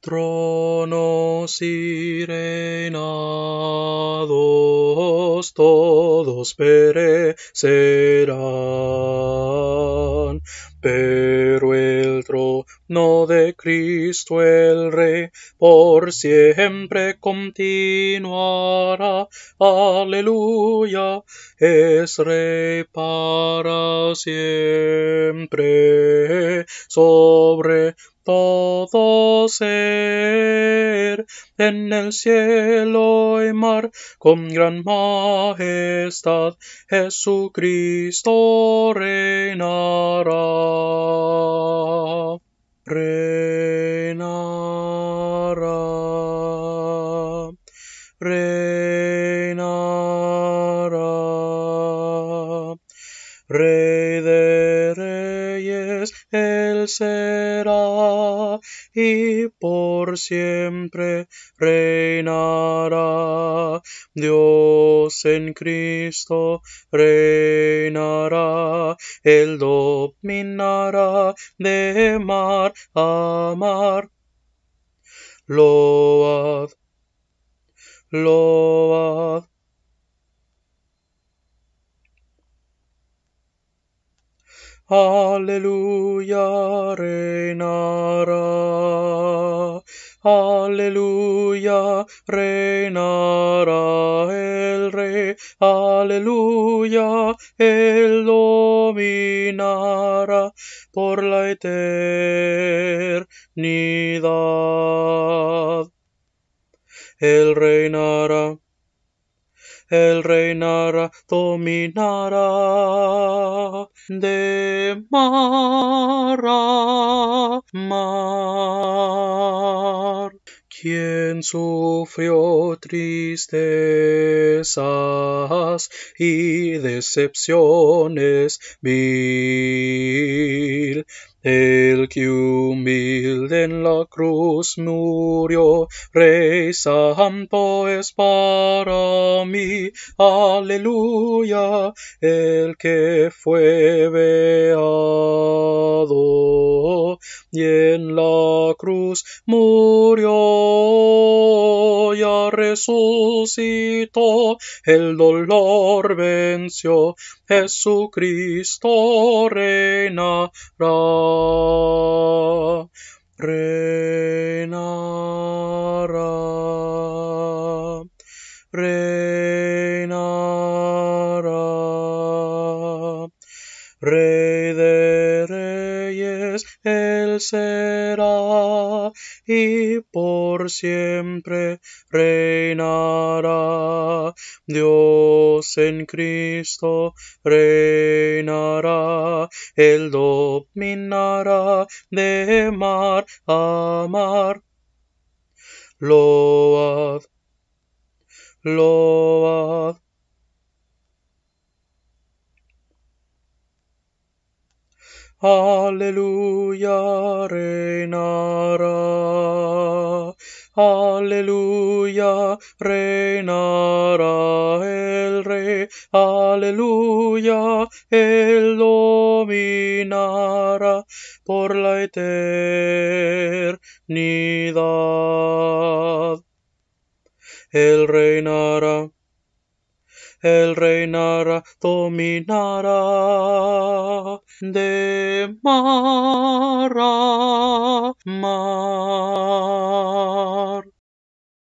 Tronos y reinados todos perecerán no de Cristo el Rey, por siempre continuará. Aleluya, es Rey para siempre, sobre todo ser en el cielo y mar con gran majestad Jesucristo reinará reinará, reinará, rey de reyes, él será y por siempre reinará. Dios en Cristo reinará, él dominará de amar. Load, load. Aleluya reinará. Aleluya, reinará el rey, aleluya, él dominará por la eternidad. El reinará, el reinará, dominará de mar a mar quien sufrió tristezas y decepciones mil, el que en la cruz murió, Rey Santo es pues, para mí, aleluya, el que fue veado y en la cruz murió, ya resucitó, el dolor venció, Jesucristo reinará. Re. Rey de reyes, Él será, y por siempre reinará. Dios en Cristo reinará, Él dominará de mar a mar. Load, load. Aleluya reinará, aleluya reinará el rey, aleluya él dominará por la eternidad. El reinará. El reinará, dominará de mar mar.